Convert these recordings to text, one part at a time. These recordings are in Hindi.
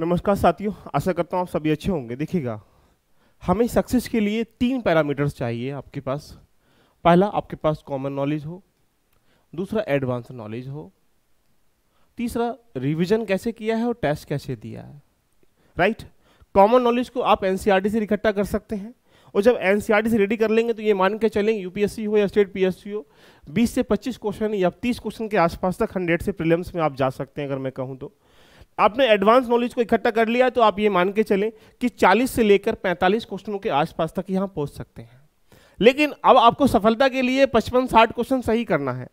नमस्कार साथियों आशा करता हूँ आप सभी अच्छे होंगे देखिएगा हमें सक्सेस के लिए तीन पैरामीटर्स चाहिए आपके पास पहला आपके पास कॉमन नॉलेज हो दूसरा एडवांस नॉलेज हो तीसरा रिवीजन कैसे किया है और टेस्ट कैसे दिया है राइट कॉमन नॉलेज को आप एन e से इकट्ठा कर सकते हैं और जब एन e से रेडी कर लेंगे तो ये मान के चलेंगे यूपीएससी हो या स्टेट पीएससी हो 20 से 25 क्वेश्चन या 30 क्वेश्चन के आसपास तक 100 से प्रीलिम्स में आप जा सकते हैं अगर मैं कहूँ तो आपने एडवांस नॉलेज को इकट्ठा कर लिया तो आप ये मान के चलें कि 40 से लेकर 45 क्वेश्चनों के आसपास तक यहाँ पहुँच सकते हैं लेकिन अब आपको सफलता के लिए पचपन साठ क्वेश्चन सही करना है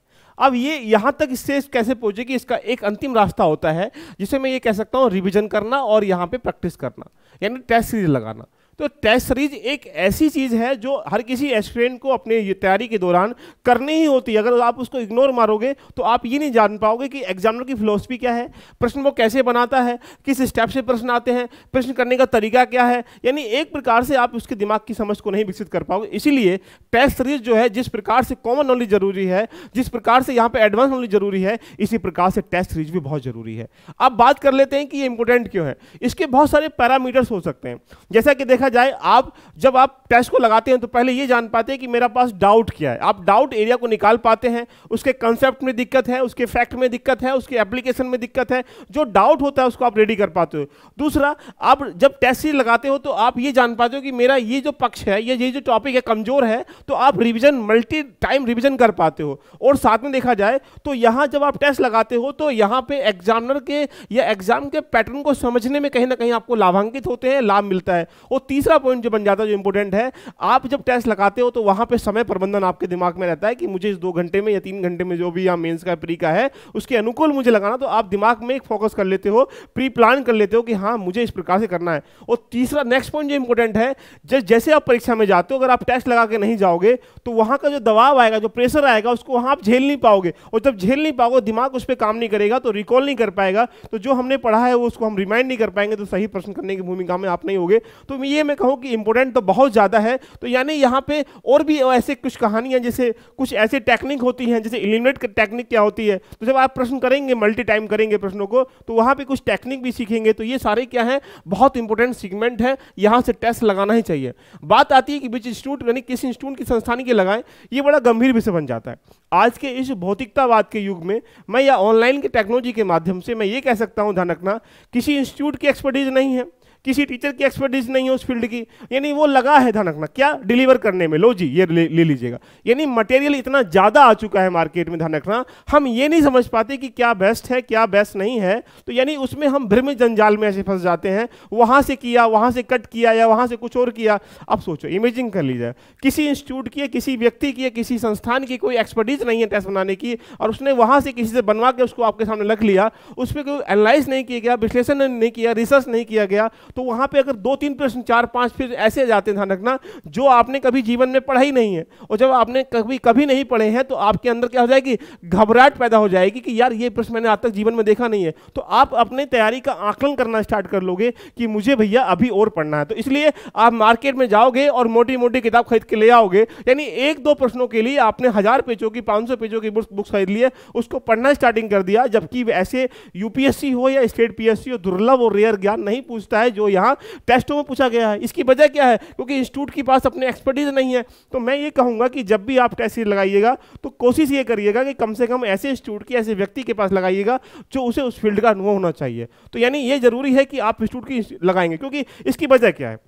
अब ये यहाँ तक इससे कैसे पहुँचे कि इसका एक अंतिम रास्ता होता है जिसे मैं ये कह सकता हूँ रिविजन करना और यहाँ पर प्रैक्टिस करना यानी टेस्ट सीरीज लगाना तो टेस्ट सीरीज एक ऐसी चीज़ है जो हर किसी एस्टूडेंट को अपने तैयारी के दौरान करनी ही होती है अगर आप उसको इग्नोर मारोगे तो आप ये नहीं जान पाओगे कि एग्जामिनर की फिलोसफी क्या है प्रश्न वो कैसे बनाता है किस स्टेप से प्रश्न आते हैं प्रश्न करने का तरीका क्या है यानी एक प्रकार से आप उसके दिमाग की समझ को नहीं विकसित कर पाओगे इसीलिए टेस्ट सीरीज जो है जिस प्रकार से कॉमन नॉलेज जरूरी है जिस प्रकार से यहाँ पर एडवांस नॉलेज जरूरी है इसी प्रकार से टेस्ट सीरीज भी बहुत जरूरी है अब बात कर लेते हैं कि ये इंपॉर्टेंट क्यों है इसके बहुत सारे पैरामीटर्स हो सकते हैं जैसा कि देखा देखा जाए आप जब आप टेस्ट को लगाते हैं तो पहले ये जान पाते हैं कि मेरा पास डाउट क्या है आप डाउट एरिया को निकाल पाते हैं उसके कंसेप्ट में दिक्कत है उसके फैक्ट में दिक्कत है उसके एप्लीकेशन में दिक्कत है जो डाउट होता है उसको आप रेडी कर पाते हो दूसरा आप जब टेस्ट सीरीज लगाते हो तो आप ये जान पाते हो कि मेरा ये जो पक्ष है या ये जो टॉपिक है कमजोर है तो आप रिविजन मल्टी टाइम रिविजन कर पाते हो और साथ में देखा जाए तो यहाँ जब आप टेस्ट लगाते हो तो यहाँ पर एग्जामिनर के या एग्जाम के पैटर्न को समझने में कहीं ना कहीं आपको लाभांकित होते हैं लाभ मिलता है और तीसरा पॉइंट जो बन जाता है जो इंपॉर्टेंट है आप जब टेस्ट लगाते हो तो वहां पे समय प्रबंधन आपके दिमाग में रहता है कि मुझे इस दो घंटे में या तीन घंटे में जो भी यहाँ मेंस का प्री का है उसके अनुकूल मुझे लगाना तो आप दिमाग में एक फोकस कर लेते हो प्री प्लान कर लेते हो कि हाँ मुझे इस प्रकार से करना है और तीसरा नेक्स्ट पॉइंट जो इंपॉर्टेंट है जैसे आप परीक्षा में जाते हो अगर आप टेस्ट लगा के नहीं जाओगे तो वहां का जो दबाव आएगा जो प्रेशर आएगा उसको वहां आप झेल नहीं पाओगे और जब झेल नहीं पाओगे दिमाग उस पर काम नहीं करेगा तो रिकॉल नहीं कर पाएगा तो जो हमने पढ़ा है वो उसको हम रिमाइंड नहीं कर पाएंगे तो सही प्रश्न करने की भूमिका में आप नहीं होगे तो ये मैं कहूँ कि इम्पोर्टेंट तो बहुत ज़्यादा है तो यानी यहाँ पे और भी ऐसे कुछ कहानियाँ जैसे कुछ ऐसे टेक्निक होती हैं जैसे इलिमिनेट टेक्निक क्या होती है तो जब आप प्रश्न करेंगे मल्टी टाइम करेंगे प्रश्नों को तो वहाँ पर कुछ टेक्निक भी सीखेंगे तो ये सारे क्या हैं बहुत इंपॉर्टेंट सीगमेंट है यहाँ से टेस्ट लगाना ही चाहिए बात आती है कि विच इंस्टीट्यूट यानी किस इंस्टीट्यूट की संस्थान के लगाएं ये बड़ा गंभीर विषय बन जाता है आज के इस भौतिकतावाद के युग में मैं या ऑनलाइन के टेक्नोलॉजी के माध्यम से मैं ये कह सकता हूँ ध्यान रखना किसी इंस्टीट्यूट की एक्सपर्टीज नहीं है किसी टीचर की एक्सपर्टीज नहीं है उस फील्ड की यानी वो लगा है धनकना क्या डिलीवर करने में लो जी ये ले लीजिएगा यानी मटेरियल इतना ज़्यादा आ चुका है मार्केट में धनकना हम ये नहीं समझ पाते कि क्या बेस्ट है क्या बेस्ट नहीं है तो यानी उसमें हम भ्रमित जंजाल में ऐसे फंस जाते हैं वहाँ से किया वहाँ से कट किया या वहाँ से कुछ और किया अब सोचो इमेजिंग कर लीजिए किसी इंस्टीट्यूट की किसी व्यक्ति की किसी संस्थान की कोई एक्सपर्टीज नहीं है टेस्ट बनाने की और उसने वहाँ से किसी से बनवा के उसको आपके सामने रख लिया उस पर कोई एनालाइज नहीं किया गया विश्लेषण नहीं किया रिसर्च नहीं किया गया तो वहां पे अगर दो तीन प्रश्न चार पांच फिर ऐसे जाते ध्यान रखना जो आपने कभी जीवन में पढ़ा ही नहीं है और जब आपने कभी कभी नहीं पढ़े हैं तो आपके अंदर क्या हो जाएगी घबराहट पैदा हो जाएगी कि यार ये प्रश्न मैंने आज तक जीवन में देखा नहीं है तो आप अपने तैयारी का आकलन करना स्टार्ट कर लोगे कि मुझे भैया अभी और पढ़ना है तो इसलिए आप मार्केट में जाओगे और मोटी मोटी किताब खरीद के ले आओगे यानी एक दो प्रश्नों के लिए आपने हज़ार पेजों की पांच पेजों की बुक्स खरीद लिए उसको पढ़ना स्टार्टिंग कर दिया जबकि ऐसे यूपीएससी हो या स्टेट पीएससी हो दुर्लभ और रेयर ज्ञान नहीं पूछता है जो यहाँ टेस्टों में पूछा गया है इसकी वजह क्या है क्योंकि इंस्टीट्यूट के पास अपने एक्सपर्टीज नहीं है तो मैं ये कहूँगा कि जब भी आप टेस्ट लगाइएगा तो कोशिश ये करिएगा कि कम से कम ऐसे इंस्टीट्यूट के ऐसे व्यक्ति के पास लगाइएगा जो उसे उस फील्ड का अनुभव होना चाहिए तो यानी ये जरूरी है कि आप इंस्टीट्यूट की लगाएंगे क्योंकि इसकी वजह क्या है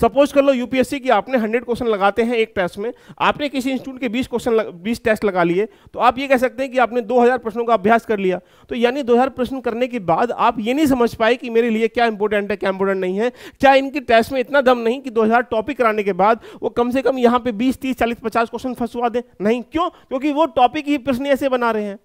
सपोज कर लो यूपीएससी की आपने हंड्रेड क्वेश्चन लगाते हैं एक टेस्ट में आपने किसी इंस्टीट्यूट के बीस क्वेश्चन बीस टेस्ट लगा लिए तो आप ये कह सकते हैं कि आपने दो हजार प्रश्नों का अभ्यास कर लिया तो यानी दो हजार प्रश्न करने के बाद आप ये नहीं समझ पाए कि मेरे लिए क्या इंपॉर्टेंट है क्या इंपॉर्टेंट नहीं है क्या इनके टेस्ट में इतना दम नहीं कि दो टॉपिक कराने के बाद वो कम से कम यहाँ पे बीस तीस चालीस पचास क्वेश्चन फंसवा दें नहीं क्यों क्योंकि वो टॉपिक ही प्रश्न ऐसे बना रहे हैं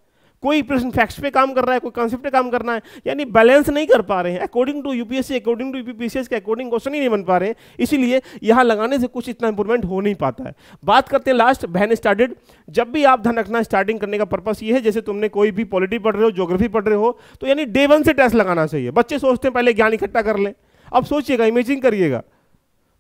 कोई प्रश्न फैक्ट्स पे काम कर रहा है कोई कॉन्सेप्ट पे काम करना है यानी बैलेंस नहीं कर पा रहे हैं according to UPSC according to UPPCS के अकॉर्डिंग क्वेश्चन ही नहीं बन पा रहे हैं इसीलिए यहाँ लगाने से कुछ इतना इंप्रूवमेंट हो नहीं पाता है बात करते हैं लास्ट बहन स्टार्टेड जब भी आप धन रखना स्टार्टिंग करने का पर्पज़ ये है जैसे तुमने कोई भी पॉलिटी पढ़ रहे हो जोग्राफी पढ़ रहे हो तो यानी डे वन से टेस्ट लगाना चाहिए बच्चे सोचते हैं पहले ज्ञान इकट्ठा कर लें अब सोचिएगा इमेजिन करिएगा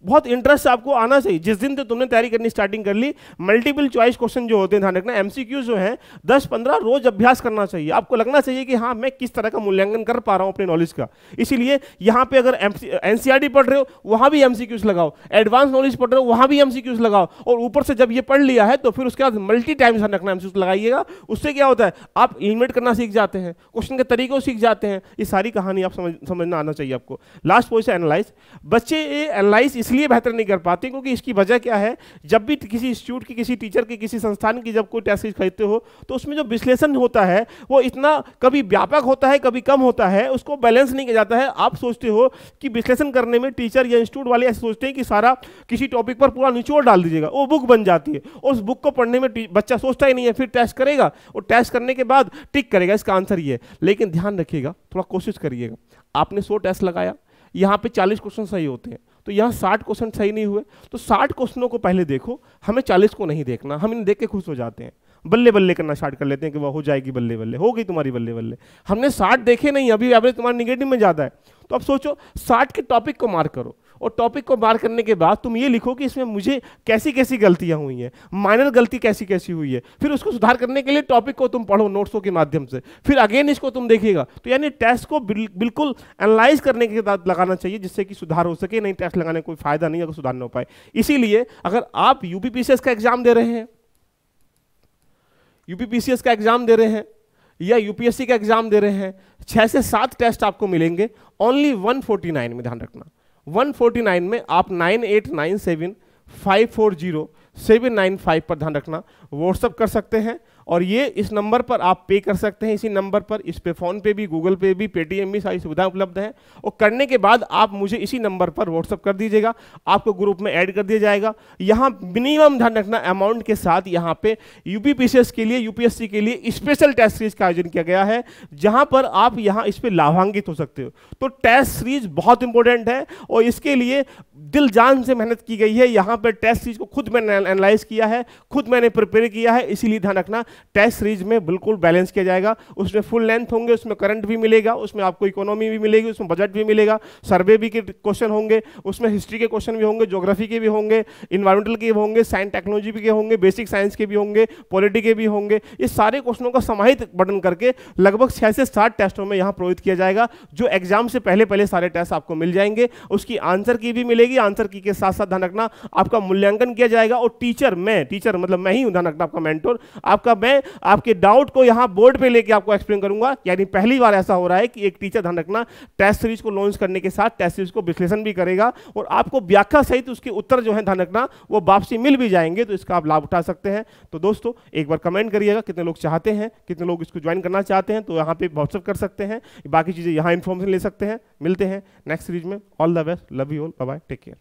बहुत इंटरेस्ट आपको आना चाहिए जिस दिन से तो तुमने तैयारी करनी स्टार्टिंग कर ली मल्टीपल चॉइस क्वेश्चन जो होते हैं ध्यान रखना एमसीक्यू जो है दस पंद्रह रोज अभ्यास करना चाहिए आपको लगना चाहिए कि हाँ मैं किस तरह का मूल्यांकन कर पा रहा हूँ अपने नॉलेज का इसीलिए यहाँ पे अगर एनसीईआरटी e पढ़ रहे हो वहाँ भी एम लगाओ एडवांस नॉलेज पढ़ रहे हो वहाँ भी एम लगाओ और ऊपर से जब ये पढ़ लिया है तो फिर उसके बाद मल्टी टाइम ध्यान रखना एम लगाइएगा उससे क्या होता है आप एलिमिनेट करना सीख जाते हैं क्वेश्चन के तरीकों सीख जाते हैं ये सारी कहानी आप समझना आना चाहिए आपको लास्ट पॉइंट एनालाइज बच्चे ये एनालाइज इसलिए बेहतर नहीं कर पाते क्योंकि इसकी वजह क्या है जब भी किसी इंस्टीट्यूट की किसी टीचर की किसी संस्थान की जब कोई टेस्ट खरीदते हो तो उसमें जो विश्लेषण होता है वो इतना कभी व्यापक होता है कभी कम होता है उसको बैलेंस नहीं किया जाता है आप सोचते हो कि विश्लेषण करने में टीचर या इंस्टीट्यूट वाले ऐसे सोचते हैं कि सारा किसी टॉपिक पर पूरा निचोड़ डाल दीजिएगा वो बुक बन जाती है उस बुक को पढ़ने में बच्चा सोचता ही नहीं है फिर टेस्ट करेगा और टेस्ट करने के बाद टिक करेगा इसका आंसर ये लेकिन ध्यान रखिएगा थोड़ा कोशिश करिएगा आपने सो टेस्ट लगाया यहाँ पे चालीस क्वेश्चन सही होते हैं तो यहाँ साठ क्वेश्चन सही नहीं हुए तो साठ क्वेश्चनों को पहले देखो हमें चालीस को नहीं देखना हम इन्हें देख के खुश हो जाते हैं बल्ले बल्ले करना स्टार्ट कर लेते हैं कि वह हो जाएगी बल्ले बल्ले हो गई तुम्हारी बल्ले बल्ले हमने साठ देखे नहीं अभी एवरेज तुम्हारे निगेटिव में ज़्यादा है तो अब सोचो साठ के टॉपिक को मार्क करो और टॉपिक को मार करने के बाद तुम ये लिखो कि इसमें मुझे कैसी कैसी गलतियां हुई हैं माइनर गलती कैसी कैसी हुई है फिर उसको सुधार करने के लिए टॉपिक को तुम पढ़ो नोट्सों के माध्यम से फिर अगेन इसको तुम देखिएगा तो यानी टेस्ट को बिल, बिल्कुल एनालाइज करने के बाद लगाना चाहिए जिससे कि सुधार हो सके नहीं टेस्ट लगाने कोई फायदा नहीं अगर सुधार ना हो पाए इसीलिए अगर आप यूपीपीसीएस का एग्जाम दे रहे हैं यूपीपीसीएस का एग्जाम दे रहे हैं या यूपीएससी का एग्जाम दे रहे हैं छह से सात टेस्ट आपको मिलेंगे ओनली 149 में ध्यान रखना 149 में आप four zero seven nine five पर ध्यान रखना व्हाट्सअप कर सकते हैं और ये इस नंबर पर आप पे कर सकते हैं इसी नंबर पर इस पे फ़ोन पे भी गूगल पे भी पेटीएम भी सारी सुविधाएं उपलब्ध हैं और करने के बाद आप मुझे इसी नंबर पर व्हाट्सअप कर दीजिएगा आपको ग्रुप में ऐड कर दिया जाएगा यहाँ मिनिमम ध्यान रखना अमाउंट के साथ यहाँ पे यू के लिए यूपीएससी के लिए स्पेशल टेस्ट सीरीज का आयोजन किया गया है जहाँ पर आप यहाँ इस पर लाभान्वित हो सकते हो तो टेस्ट सीरीज बहुत इंपॉर्टेंट है और इसके लिए दिल जान से मेहनत की गई है यहाँ पर टेस्ट सीरीज को खुद मैंने एनालाइज किया है खुद मैंने प्रिपेयर किया है इसीलिए ध्यान रखना टेस्ट सीरीज में बिल्कुल बैलेंस किया जाएगा उसमें फुल लेंथ होंगे उसमें करंट भी मिलेगा उसमें आपको इकोनॉमी भी मिलेगी उसमें बजट भी मिलेगा सर्वे भी के क्वेश्चन होंगे उसमें हिस्ट्री के क्वेश्चन भी होंगे जोग्राफी के भी होंगे इन्वायरमेंटल के भी होंगे साइंस टेक्नोलॉजी के होंगे बेसिक साइंस के भी होंगे पॉलिटी के भी होंगे ये सारे क्वेश्चनों का समाहित बटन करके लगभग छः से सात टेस्टों में यहाँ प्रोहित किया जाएगा जो एग्जाम से पहले पहले सारे टेस्ट आपको मिल जाएंगे उसकी आंसर की भी मिलेगी आंसर की के साथ साथ ध्यान रखना आपका मूल्यांकन किया जाएगा और टीचर मैं टीचर मतलब मैं ही हूँ ध्यान रखना आपका मेंटोर आपका मैं आपके डाउट को यहां बोर्ड पे लेके आपको एक्सप्लेन करूंगा यानी पहली बार ऐसा हो रहा है कि एक टीचर ध्यान रखना टेस्ट सीरीज को लॉन्च करने के साथ टेस्ट सीरीज को विश्लेषण भी करेगा और आपको व्याख्या सहित उसके उत्तर जो है ध्यान रखना वो वापसी मिल भी जाएंगे तो इसका आप लाभ उठा सकते हैं तो दोस्तों एक बार कमेंट करिएगा कितने लोग चाहते हैं कितने लोग इसको ज्वाइन करना चाहते हैं तो यहाँ पे व्हाट्सअप कर सकते हैं बाकी चीज़ें यहाँ इन्फॉर्मेशन ले सकते हैं मिलते हैं नेक्स्ट सीरीज में all the best love you all bye take care